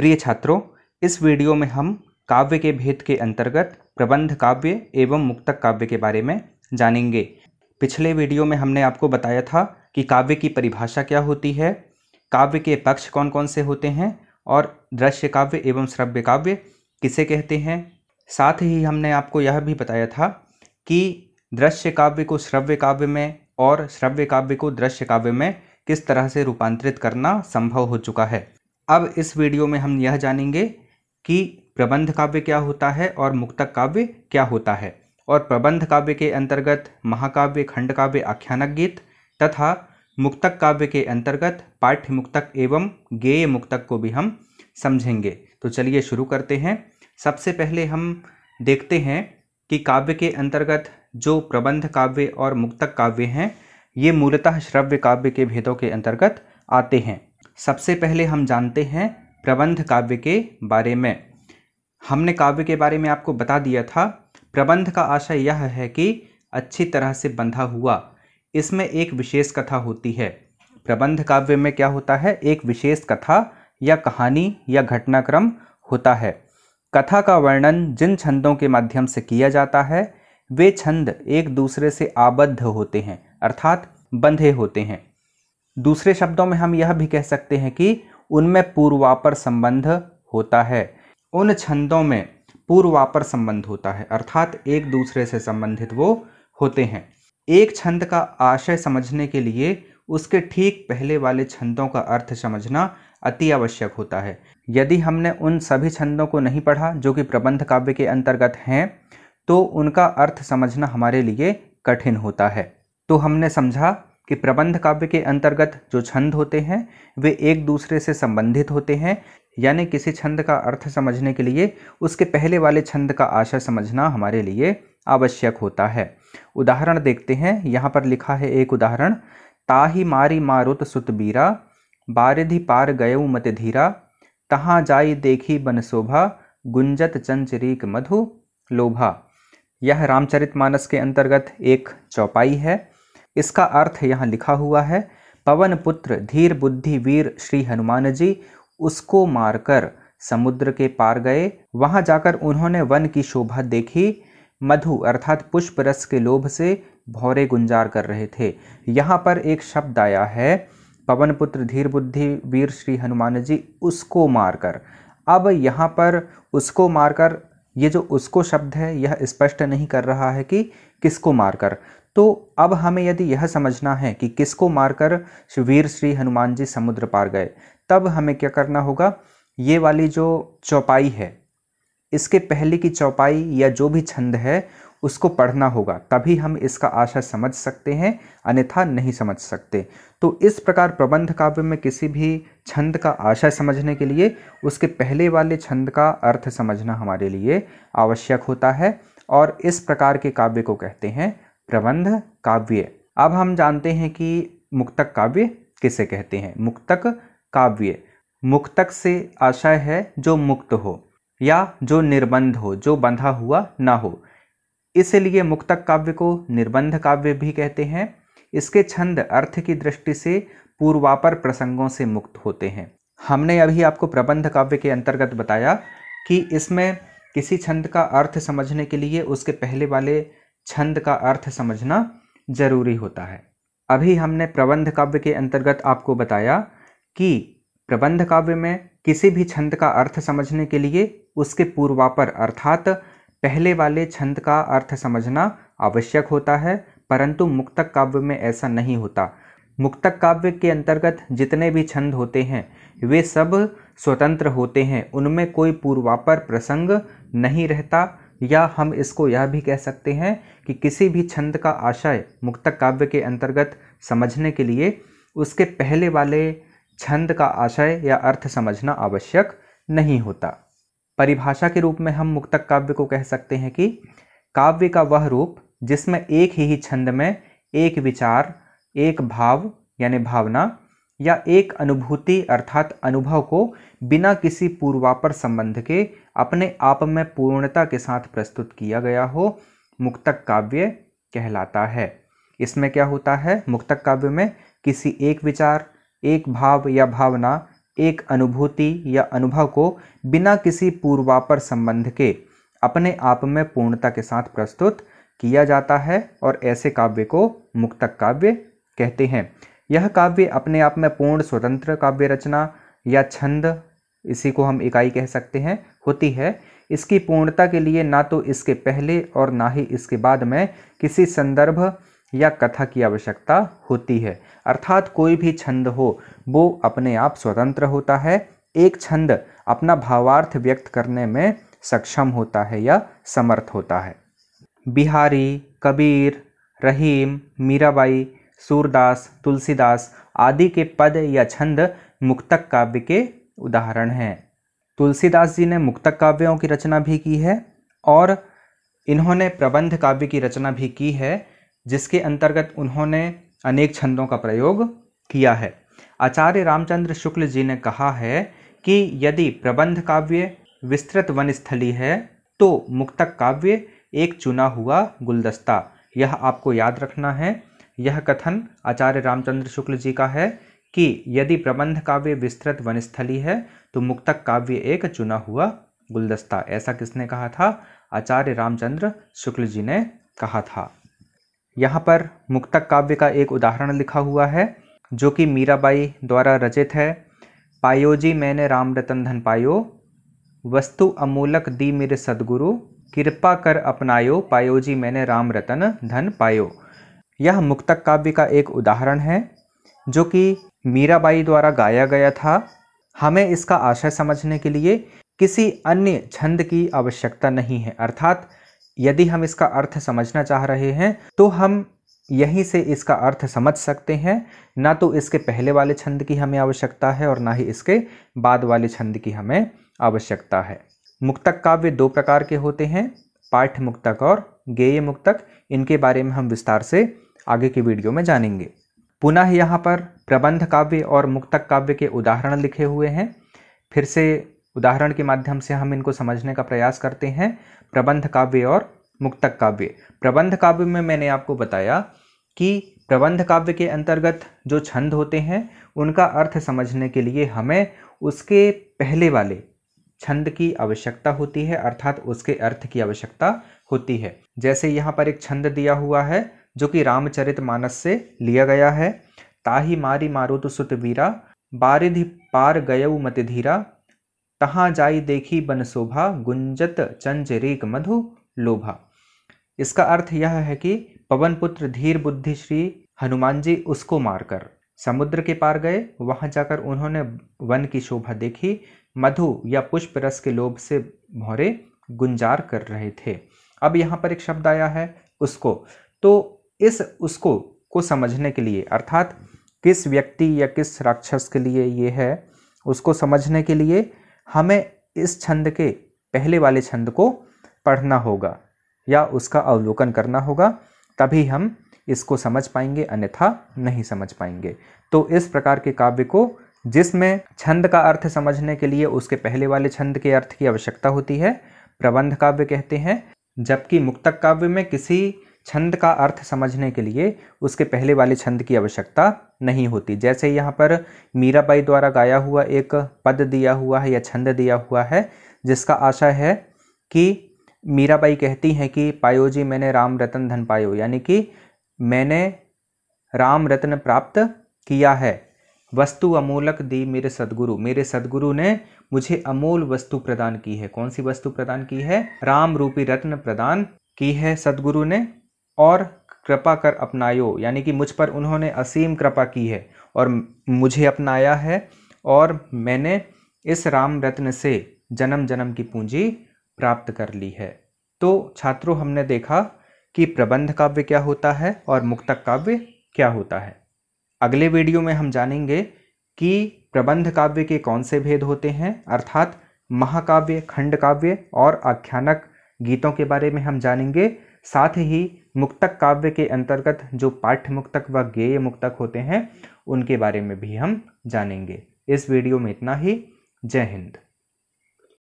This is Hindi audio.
प्रिय छात्रों इस वीडियो में हम काव्य के भेद के अंतर्गत प्रबंध काव्य एवं मुक्तक काव्य के बारे में जानेंगे पिछले वीडियो में हमने आपको बताया था कि काव्य की परिभाषा क्या होती है काव्य के पक्ष कौन कौन से होते हैं और दृश्य काव्य एवं श्रव्य काव्य किसे कहते हैं साथ ही हमने आपको यह भी बताया था कि दृश्य काव्य को श्रव्य काव्य में और श्रव्य काव्य को दृश्य काव्य में किस तरह से रूपांतरित करना संभव हो चुका है अब इस वीडियो में हम यह जानेंगे कि प्रबंध काव्य क्या होता है और मुक्तक काव्य क्या होता है और प्रबंध काव्य के अंतर्गत महाकाव्य खंड काव्य आख्यानक गीत तथा मुक्तक काव्य के अंतर्गत पाठ्य मुक्तक एवं गेय मुक्तक को भी हम समझेंगे तो चलिए शुरू करते हैं सबसे पहले हम देखते हैं कि काव्य के अंतर्गत जो प्रबंध काव्य और मुक्तक काव्य हैं ये मूलतः श्रव्य काव्य के भेदों के अंतर्गत आते हैं सबसे पहले हम जानते हैं प्रबंध काव्य के बारे में हमने काव्य के बारे में आपको बता दिया था प्रबंध का आशय यह है कि अच्छी तरह से बंधा हुआ इसमें एक विशेष कथा होती है प्रबंध काव्य में क्या होता है एक विशेष कथा या कहानी या घटनाक्रम होता है कथा का वर्णन जिन छंदों के माध्यम से किया जाता है वे छंद एक दूसरे से आबद्ध होते हैं अर्थात बंधे होते हैं दूसरे शब्दों में हम यह भी कह सकते हैं कि उनमें पूर्वापर संबंध होता है उन छंदों में पूर्वापर संबंध होता है अर्थात एक दूसरे से संबंधित वो होते हैं एक छंद का आशय समझने के लिए उसके ठीक पहले वाले छंदों का अर्थ समझना अति आवश्यक होता है यदि हमने उन सभी छंदों को नहीं पढ़ा जो कि प्रबंध काव्य के अंतर्गत हैं तो उनका अर्थ समझना हमारे लिए कठिन होता है तो हमने समझा कि प्रबंध काव्य के अंतर्गत जो छंद होते हैं वे एक दूसरे से संबंधित होते हैं यानी किसी छंद का अर्थ समझने के लिए उसके पहले वाले छंद का आशय समझना हमारे लिए आवश्यक होता है उदाहरण देखते हैं यहाँ पर लिखा है एक उदाहरण ताही मारी मारुत सुतबीरा बारिधि पार गय मत धीरा तहाँ जाई देखी बन शोभा गुंजत चंचरीक मधु लोभा यह रामचरितमानस के अंतर्गत एक चौपाई है इसका अर्थ यहाँ लिखा हुआ है पवन पुत्र धीर बुद्धि वीर श्री हनुमान जी उसको मारकर समुद्र के पार गए वहां जाकर उन्होंने वन की शोभा देखी मधु अर्थात पुष्प रस के लोभ से भौरे गुंजार कर रहे थे यहाँ पर एक शब्द आया है पवन पुत्र धीर बुद्धि वीर श्री हनुमान जी उसको मारकर अब यहाँ पर उसको मारकर ये जो उसको शब्द है यह स्पष्ट नहीं कर रहा है कि किसको मारकर तो अब हमें यदि यह समझना है कि किसको मारकर वीर श्री हनुमान जी समुद्र पार गए तब हमें क्या करना होगा ये वाली जो चौपाई है इसके पहले की चौपाई या जो भी छंद है उसको पढ़ना होगा तभी हम इसका आशा समझ सकते हैं अन्यथा नहीं समझ सकते तो इस प्रकार प्रबंध काव्य में किसी भी छंद का आशय समझने के लिए उसके पहले वाले छंद का अर्थ समझना हमारे लिए आवश्यक होता है और इस प्रकार के काव्य को कहते हैं प्रबंध काव्य अब हम जानते हैं कि मुक्तक काव्य किसे कहते हैं मुक्तक काव्य मुक्तक से आशय है जो मुक्त हो या जो निर्बंध हो जो बंधा हुआ ना हो इसलिए मुक्तक काव्य को निर्बंध काव्य भी कहते हैं इसके छंद अर्थ की दृष्टि से पूर्वापर प्रसंगों से मुक्त होते हैं हमने अभी आपको प्रबंध काव्य के अंतर्गत बताया कि इसमें किसी छंद का अर्थ समझने के लिए उसके पहले वाले छंद का अर्थ समझना जरूरी होता है अभी हमने प्रबंध काव्य के अंतर्गत आपको बताया कि प्रबंध काव्य में किसी भी छंद का अर्थ समझने के लिए उसके पूर्वापर अर्थात पहले वाले छंद का अर्थ समझना आवश्यक होता है परंतु मुक्तक काव्य में ऐसा नहीं होता मुक्तक काव्य के अंतर्गत जितने भी छंद होते हैं वे सब स्वतंत्र होते हैं उनमें कोई पूर्वापर प्रसंग नहीं रहता या हम इसको यह भी कह सकते हैं कि किसी भी छंद का आशय मुक्तक काव्य के अंतर्गत समझने के लिए उसके पहले वाले छंद का आशय या अर्थ समझना आवश्यक नहीं होता परिभाषा के रूप में हम मुक्तक काव्य को कह सकते हैं कि काव्य का वह रूप जिसमें एक ही छंद में एक विचार एक भाव यानी भावना या एक अनुभूति अर्थात अनुभव को बिना किसी पूर्वापर संबंध के अपने आप में पूर्णता के साथ प्रस्तुत किया गया हो मुक्तक काव्य कहलाता है इसमें क्या होता है मुक्तक काव्य में किसी एक विचार एक भाव या भावना एक अनुभूति या अनुभव को बिना किसी पूर्वापर संबंध के अपने आप में पूर्णता के साथ प्रस्तुत किया जाता है और ऐसे काव्य को मुक्तक काव्य कहते हैं यह काव्य अपने आप में पूर्ण स्वतंत्र काव्य रचना या छंद इसी को हम इकाई कह सकते हैं होती है इसकी पूर्णता के लिए ना तो इसके पहले और ना ही इसके बाद में किसी संदर्भ या कथा की आवश्यकता होती है अर्थात कोई भी छंद हो वो अपने आप स्वतंत्र होता है एक छंद अपना भावार्थ व्यक्त करने में सक्षम होता है या समर्थ होता है बिहारी कबीर रहीम मीराबाई सूरदास तुलसीदास आदि के पद या छंद मुक्तक काव्य के उदाहरण हैं तुलसीदास जी ने मुक्तक काव्यों की रचना भी की है और इन्होंने प्रबंध काव्य की रचना भी की है जिसके अंतर्गत उन्होंने अनेक छंदों का प्रयोग किया है आचार्य रामचंद्र शुक्ल जी ने कहा है कि यदि प्रबंध काव्य विस्तृत वन स्थली है तो मुक्तक काव्य एक चुना हुआ गुलदस्ता यह आपको याद रखना है यह कथन आचार्य रामचंद्र शुक्ल जी का है कि यदि प्रबंध काव्य विस्तृत वनस्थली है तो मुक्तक काव्य एक चुना हुआ गुलदस्ता ऐसा किसने कहा था आचार्य रामचंद्र शुक्ल जी ने कहा था यहाँ पर मुक्तक काव्य का एक उदाहरण लिखा हुआ है जो कि मीराबाई द्वारा रचित है पायो जी मैंने राम रतन धन पायो वस्तु अमूलक दी मेरे सदगुरु कृपा कर अपनायो पायो जी मैंने राम रतन धन पायो यह मुक्तक काव्य का एक उदाहरण है जो कि मीराबाई द्वारा गाया गया था हमें इसका आशय समझने के लिए किसी अन्य छंद की आवश्यकता नहीं है अर्थात यदि हम इसका अर्थ समझना चाह रहे हैं तो हम यहीं से इसका अर्थ समझ सकते हैं ना तो इसके पहले वाले छंद की हमें आवश्यकता है और ना ही इसके बाद वाले छंद की हमें आवश्यकता है मुक्तक काव्य दो प्रकार के होते हैं पाठ मुक्तक और गेय मुक्तक इनके बारे में हम विस्तार से आगे की वीडियो में जानेंगे पुनः यहाँ पर प्रबंध काव्य और मुक्तक काव्य के उदाहरण लिखे हुए हैं फिर से उदाहरण के माध्यम से हम इनको समझने का प्रयास करते हैं प्रबंध काव्य और मुक्तक काव्य प्रबंध काव्य में मैंने आपको बताया कि प्रबंध काव्य के अंतर्गत जो छंद होते हैं उनका अर्थ समझने के लिए हमें उसके पहले वाले छंद की आवश्यकता होती है अर्थात उसके अर्थ की आवश्यकता होती है जैसे यहाँ पर एक छंद दिया हुआ है जो कि रामचरित मानस से लिया गया है ताही मारी मारुत तो सुतवीरा बारिधि पार गय मत धीरा तहाँ जाई देखी बन शोभा गुंजत रेक मधु लोभा इसका अर्थ यह है कि पवन पुत्र धीर बुद्धि श्री हनुमान जी उसको मारकर समुद्र के पार गए वहां जाकर उन्होंने वन की शोभा देखी मधु या पुष्प रस के लोभ से भौरे गुंजार कर रहे थे अब यहाँ पर एक शब्द आया है उसको तो इस उसको को समझने के लिए अर्थात किस व्यक्ति या किस राक्षस के लिए ये है उसको समझने के लिए हमें इस छंद के पहले वाले छंद को पढ़ना होगा या उसका अवलोकन करना होगा तभी हम इसको समझ पाएंगे अन्यथा नहीं समझ पाएंगे तो इस प्रकार के काव्य को जिसमें छंद का अर्थ समझने के लिए उसके पहले वाले छंद के अर्थ की आवश्यकता होती है प्रबंध काव्य कहते हैं जबकि मुक्तक काव्य में किसी छंद का अर्थ समझने के लिए उसके पहले वाले छंद की आवश्यकता नहीं होती जैसे यहाँ पर मीराबाई द्वारा गाया हुआ एक पद दिया हुआ है या छंद दिया हुआ है जिसका आशा है कि मीराबाई कहती हैं कि पायो जी मैंने राम रतन धन पायो यानी कि मैंने राम रत्न प्राप्त किया है वस्तु अमूलक दी मेरे सदगुरु मेरे सदगुरु ने मुझे अमूल वस्तु प्रदान की है कौन सी वस्तु प्रदान की है राम रूपी रत्न प्रदान की है सदगुरु ने और कृपा कर अपनायो यानी कि मुझ पर उन्होंने असीम कृपा की है और मुझे अपनाया है और मैंने इस राम रत्न से जन्म जन्म की पूंजी प्राप्त कर ली है तो छात्रों हमने देखा कि प्रबंध काव्य क्या होता है और मुक्तक काव्य क्या होता है अगले वीडियो में हम जानेंगे कि प्रबंध काव्य के कौन से भेद होते हैं अर्थात महाकाव्य खंड काव्य और आख्यानक गीतों के बारे में हम जानेंगे साथ ही मुक्तक काव्य के अंतर्गत जो पाठ्य मुक्तक व गेय मुक्तक होते हैं उनके बारे में भी हम जानेंगे इस वीडियो में इतना ही जय हिंद